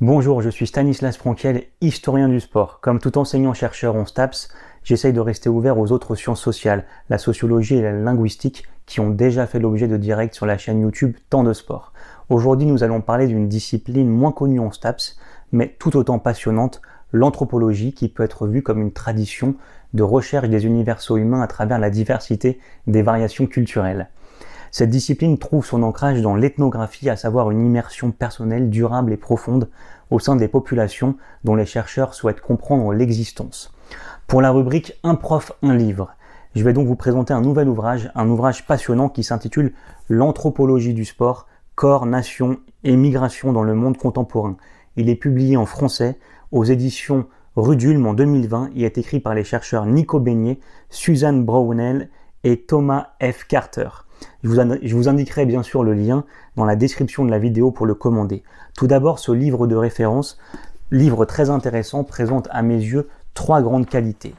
Bonjour, je suis Stanislas Franquiel, historien du sport. Comme tout enseignant-chercheur en STAPS, j'essaye de rester ouvert aux autres sciences sociales, la sociologie et la linguistique, qui ont déjà fait l'objet de directs sur la chaîne YouTube Tant de Sport. Aujourd'hui, nous allons parler d'une discipline moins connue en STAPS, mais tout autant passionnante, l'anthropologie, qui peut être vue comme une tradition de recherche des universaux humains à travers la diversité des variations culturelles. Cette discipline trouve son ancrage dans l'ethnographie, à savoir une immersion personnelle durable et profonde au sein des populations dont les chercheurs souhaitent comprendre l'existence. Pour la rubrique Un prof, un livre, je vais donc vous présenter un nouvel ouvrage, un ouvrage passionnant qui s'intitule L'anthropologie du sport, corps, nation et migration dans le monde contemporain. Il est publié en français aux éditions Rudulm en 2020 et est écrit par les chercheurs Nico Beignet, Suzanne Brownell et Thomas F. Carter. je vous, indiquerai bien sûr le lien dans la description de la vidéo pour le commander. Tout d'abord, ce livre de référence, livre très intéressant, présente à mes yeux trois grandes qualités.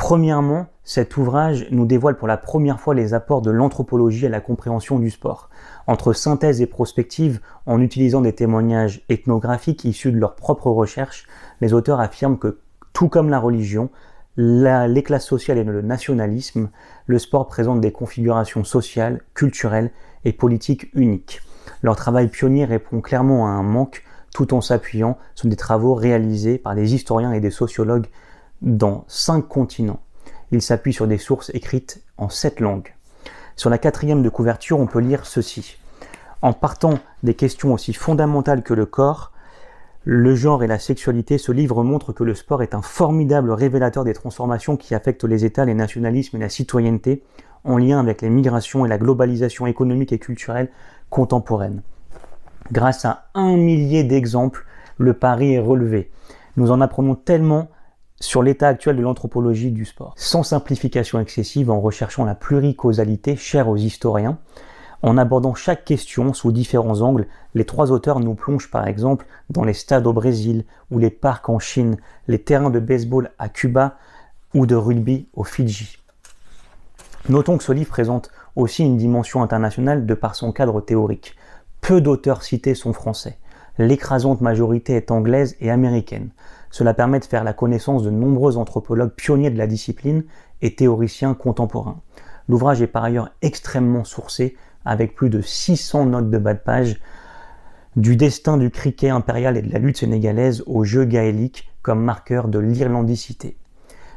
Premièrement, cet ouvrage nous dévoile pour la première fois les apports de l'anthropologie à la compréhension du sport. Entre synthèse et prospective, en utilisant des témoignages ethnographiques issus de leurs propres recherches, les auteurs affirment que, tout comme la religion, les classes sociales et le nationalisme, le sport présente des configurations sociales, culturelles et politiques uniques. Leur travail pionnier répond clairement à un manque tout en s'appuyant sur des travaux réalisés par des historiens et des sociologues dans cinq continents. Il s'appuie sur des sources écrites en sept langues. Sur la quatrième de couverture, on peut lire ceci. En partant des questions aussi fondamentales que le corps, le genre et la sexualité, ce livre montre que le sport est un formidable révélateur des transformations qui affectent les États, les nationalismes et la citoyenneté, en lien avec les migrations et la globalisation économique et culturelle contemporaine. Grâce à un millier d'exemples, le pari est relevé. Nous en apprenons tellement sur l'état actuel de l'anthropologie du sport. Sans simplification excessive, en recherchant la pluricausalité chère aux historiens, en abordant chaque question sous différents angles, les trois auteurs nous plongent par exemple dans les stades au Brésil ou les parcs en Chine, les terrains de baseball à Cuba ou de rugby aux Fidji. Notons que ce livre présente aussi une dimension internationale de par son cadre théorique. Peu d'auteurs cités sont français l'écrasante majorité est anglaise et américaine. Cela permet de faire la connaissance de nombreux anthropologues pionniers de la discipline et théoriciens contemporains. L'ouvrage est par ailleurs extrêmement sourcé, avec plus de 600 notes de bas de page, du destin du cricket impérial et de la lutte sénégalaise au jeu gaélique comme marqueur de l'irlandicité.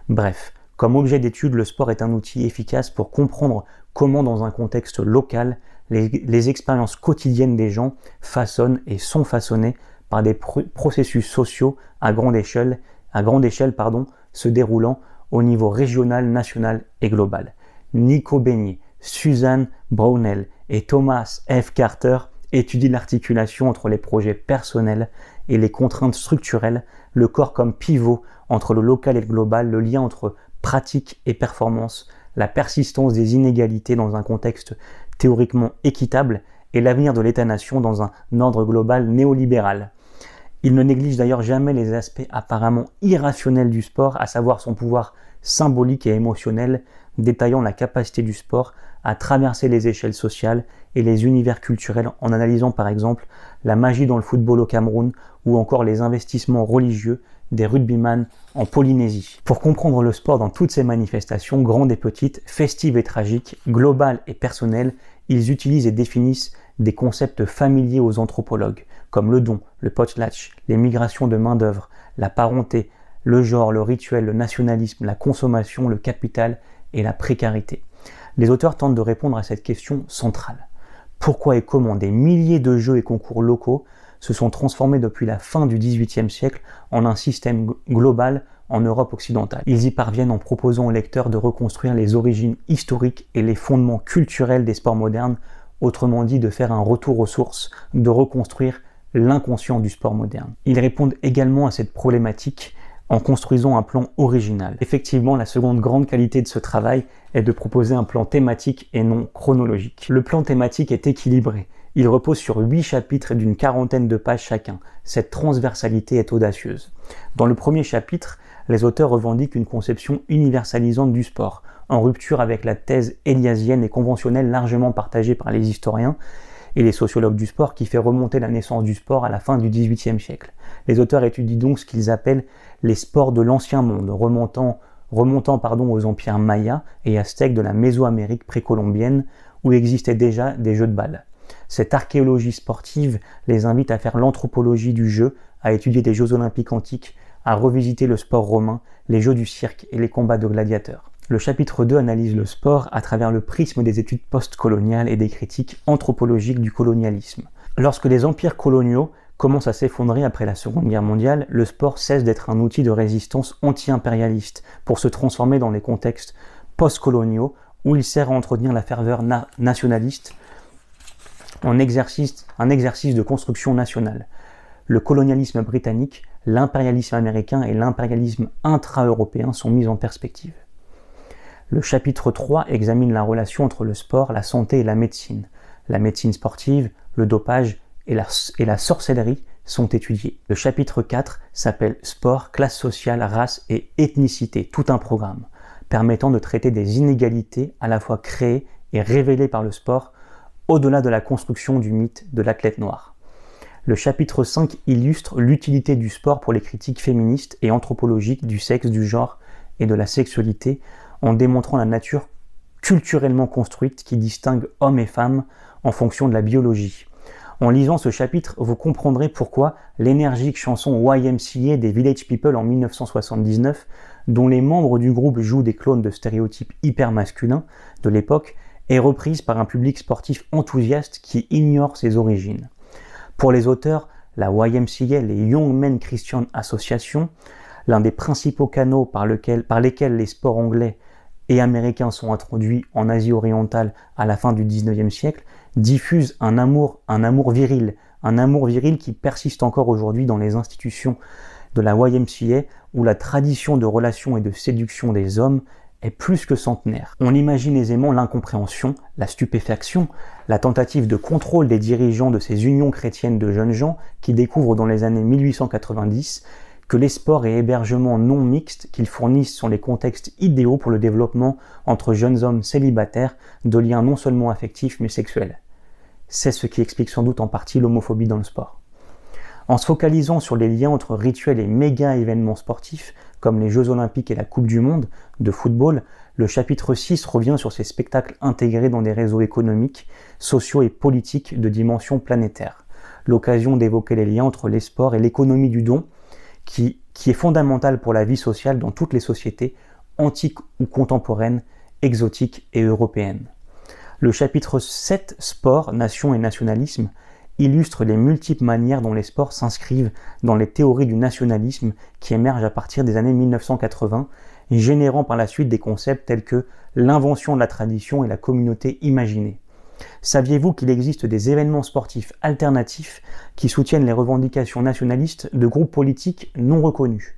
Bref, comme objet d'étude, le sport est un outil efficace pour comprendre comment, dans un contexte local, les, expériences quotidiennes des gens façonnent et sont façonnées par des processus sociaux à grande échelle, à grande échelle pardon, se déroulant au niveau régional, national et global. Nico Beignet, Suzanne Brownell et Thomas F. Carter étudient l'articulation entre les projets personnels et les contraintes structurelles, le corps comme pivot entre le local et le global, le lien entre pratique et performance, la persistance des inégalités dans un contexte théoriquement équitable et l'avenir de l'État-nation dans un ordre global néolibéral. Il ne néglige d'ailleurs jamais les aspects apparemment irrationnels du sport, à savoir son pouvoir symbolique et émotionnel, détaillant la capacité du sport à traverser les échelles sociales et les univers culturels en analysant par exemple la magie dans le football au Cameroun ou encore les investissements religieux des rugbyman en Polynésie. Pour comprendre le sport dans toutes ses manifestations, grandes et petites, festives et tragiques, globales et personnelles, ils utilisent et définissent des concepts familiers aux anthropologues, comme le don, le potlatch, les migrations de main-d'œuvre, la parenté, le genre, le rituel, le nationalisme, la consommation, le capital et la précarité. Les auteurs tentent de répondre à cette question centrale pourquoi et comment des milliers de jeux et concours locaux se sont transformés depuis la fin du XVIIIe siècle en un système global en Europe occidentale. Ils y parviennent en proposant aux lecteurs de reconstruire les origines historiques et les fondements culturels des sports modernes, autrement dit de faire un retour aux sources, de reconstruire l'inconscient du sport moderne. Ils répondent également à cette problématique en construisant un plan original. Effectivement, la seconde grande qualité de ce travail est de proposer un plan thématique et non chronologique. Le plan thématique est équilibré. Il repose sur huit chapitres d'une quarantaine de pages chacun. Cette transversalité est audacieuse. Dans le premier chapitre, les auteurs revendiquent une conception universalisante du sport, en rupture avec la thèse éliasienne et conventionnelle largement partagée par les historiens, et les sociologues du sport qui fait remonter la naissance du sport à la fin du XVIIIe siècle. Les auteurs étudient donc ce qu'ils appellent les sports de l'ancien monde, remontant, remontant pardon, aux empires mayas et aztèques de la Mésoamérique précolombienne où existaient déjà des jeux de balles. Cette archéologie sportive les invite à faire l'anthropologie du jeu, à étudier des Jeux olympiques antiques, à revisiter le sport romain, les jeux du cirque et les combats de gladiateurs. Le chapitre 2 analyse le sport à travers le prisme des études postcoloniales et des critiques anthropologiques du colonialisme. Lorsque les empires coloniaux commencent à s'effondrer après la Seconde Guerre mondiale, le sport cesse d'être un outil de résistance anti-impérialiste pour se transformer dans les contextes postcoloniaux où il sert à entretenir la ferveur nationaliste en exercice, un exercice de construction nationale. Le colonialisme britannique, l'impérialisme américain et l'impérialisme intra-européen sont mis en perspective. Le chapitre 3 examine la relation entre le sport, la santé et la médecine. La médecine sportive, le dopage et la, sorcellerie sont étudiés. Le chapitre 4 s'appelle Sport, classe sociale, race et ethnicité, tout un programme, permettant de traiter des inégalités à la fois créées et révélées par le sport, au-delà de la construction du mythe de l'athlète noir. Le chapitre 5 illustre l'utilité du sport pour les critiques féministes et anthropologiques du sexe, du genre et de la sexualité, en démontrant la nature culturellement construite qui distingue hommes et femmes en fonction de la biologie. En lisant ce chapitre, vous comprendrez pourquoi l'énergique chanson YMCA des Village People en 1979, dont les membres du groupe jouent des clones de stéréotypes hyper masculins de l'époque, est reprise par un public sportif enthousiaste qui ignore ses origines. Pour les auteurs, la YMCA, les Young Men Christian Association, l'un des principaux canaux par, par lesquels les sports anglais et américains sont introduits en Asie orientale à la fin du 19e siècle, diffusent un amour, un amour viril, un amour viril qui persiste encore aujourd'hui dans les institutions de la YMCA où la tradition de relation et de séduction des hommes est plus que centenaire. On imagine aisément l'incompréhension, la stupéfaction, la tentative de contrôle des dirigeants de ces unions chrétiennes de jeunes gens qui découvrent dans les années 1890 que les sports et hébergements non mixtes qu'ils fournissent sont les contextes idéaux pour le développement entre jeunes hommes célibataires de liens non seulement affectifs mais sexuels. C'est ce qui explique sans doute en partie l'homophobie dans le sport. En se focalisant sur les liens entre rituels et méga événements sportifs, comme les Jeux Olympiques et la Coupe du Monde de football, le chapitre 6 revient sur ces spectacles intégrés dans des réseaux économiques, sociaux et politiques de dimension planétaire. L'occasion d'évoquer les liens entre les sports et l'économie du don, qui, est fondamentale pour la vie sociale dans toutes les sociétés, antiques ou contemporaines, exotiques et européennes. Le chapitre 7, Sport, Nation et Nationalisme, illustre les multiples manières dont les sports s'inscrivent dans les théories du nationalisme qui émergent à partir des années 1980, générant par la suite des concepts tels que l'invention de la tradition et la communauté imaginée. Saviez-vous qu'il existe des événements sportifs alternatifs qui soutiennent les revendications nationalistes de groupes politiques non reconnus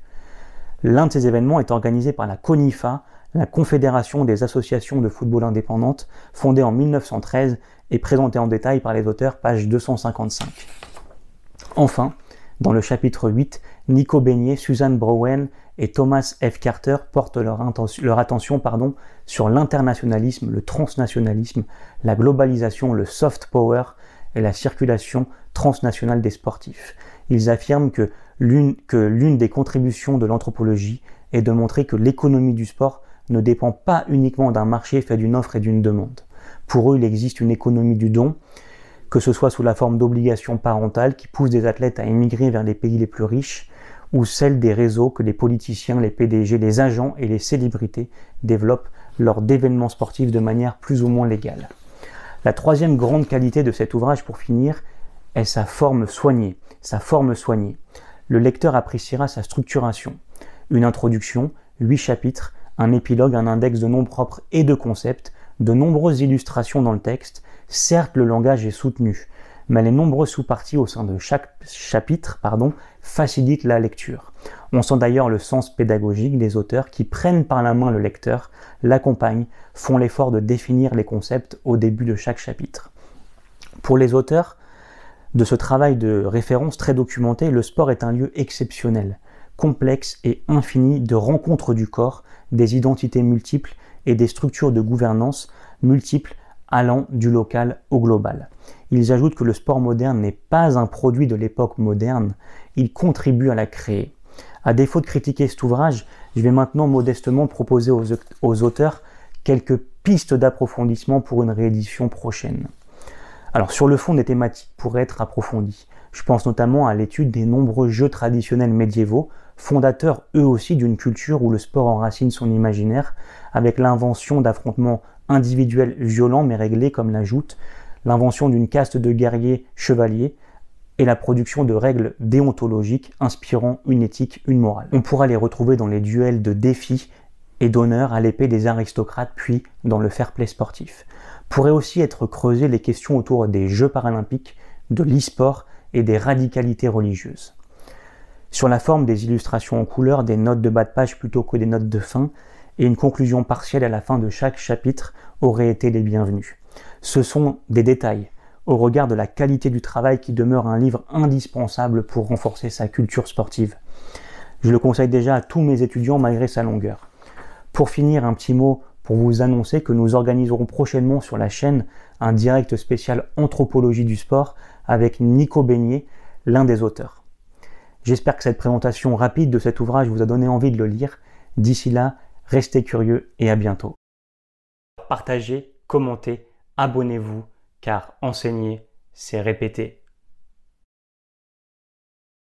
L'un de ces événements est organisé par la CONIFA, la Confédération des associations de football indépendantes, fondée en 1913 et présentée en détail par les auteurs, page 255. Enfin, dans le chapitre 8, Nico Beignet, Suzanne Browen et Thomas F. Carter portent leur, attention pardon, sur l'internationalisme, le transnationalisme, la globalisation, le soft power et la circulation transnationale des sportifs. Ils affirment que l'une des contributions de l'anthropologie est de montrer que l'économie du sport ne dépend pas uniquement d'un marché fait d'une offre et d'une demande. Pour eux, il existe une économie du don, que ce soit sous la forme d'obligations parentales qui poussent des athlètes à émigrer vers les pays les plus riches, ou celle des réseaux que les politiciens, les PDG, les agents et les célébrités développent lors d'événements sportifs de manière plus ou moins légale. La troisième grande qualité de cet ouvrage, pour finir, est sa forme soignée. Sa forme soignée. Le lecteur appréciera sa structuration. Une introduction, huit chapitres, un épilogue, un index de noms propres et de concepts, de nombreuses illustrations dans le texte. Certes, le langage est soutenu, mais les nombreuses sous-parties au sein de chaque chapitre pardon, facilitent la lecture. On sent d'ailleurs le sens pédagogique des auteurs qui prennent par la main le lecteur, l'accompagnent, font l'effort de définir les concepts au début de chaque chapitre. Pour les auteurs, de ce travail de référence très documenté, le sport est un lieu exceptionnel, complexe et infini de rencontres du corps, des identités multiples et des structures de gouvernance multiples allant du local au global. Ils ajoutent que le sport moderne n'est pas un produit de l'époque moderne, il contribue à la créer. À défaut de critiquer cet ouvrage, je vais maintenant modestement proposer aux, auteurs quelques pistes d'approfondissement pour une réédition prochaine. Alors sur le fond, des thématiques pourraient être approfondies. Je pense notamment à l'étude des nombreux jeux traditionnels médiévaux, fondateurs eux aussi d'une culture où le sport enracine son imaginaire, avec l'invention d'affrontements individuels violent mais réglé comme l'ajoute l'invention d'une caste de guerriers chevaliers et la production de règles déontologiques inspirant une éthique, une morale. On pourra les retrouver dans les duels de défis et d'honneur à l'épée des aristocrates, puis dans le fair play sportif. Pourraient aussi être creusées les questions autour des Jeux paralympiques, de l'e-sport et des radicalités religieuses. Sur la forme des illustrations en couleur, des notes de bas de page plutôt que des notes de fin, et une conclusion partielle à la fin de chaque chapitre aurait été les bienvenues. Ce sont des détails au regard de la qualité du travail qui demeure un livre indispensable pour renforcer sa culture sportive. Je le conseille déjà à tous mes étudiants malgré sa longueur. Pour finir, un petit mot pour vous annoncer que nous organiserons prochainement sur la chaîne un direct spécial anthropologie du sport avec Nico Beignet, l'un des auteurs. J'espère que cette présentation rapide de cet ouvrage vous a donné envie de le lire. D'ici là, Restez curieux et à bientôt. Partagez, commentez, abonnez-vous, car enseigner, c'est répéter.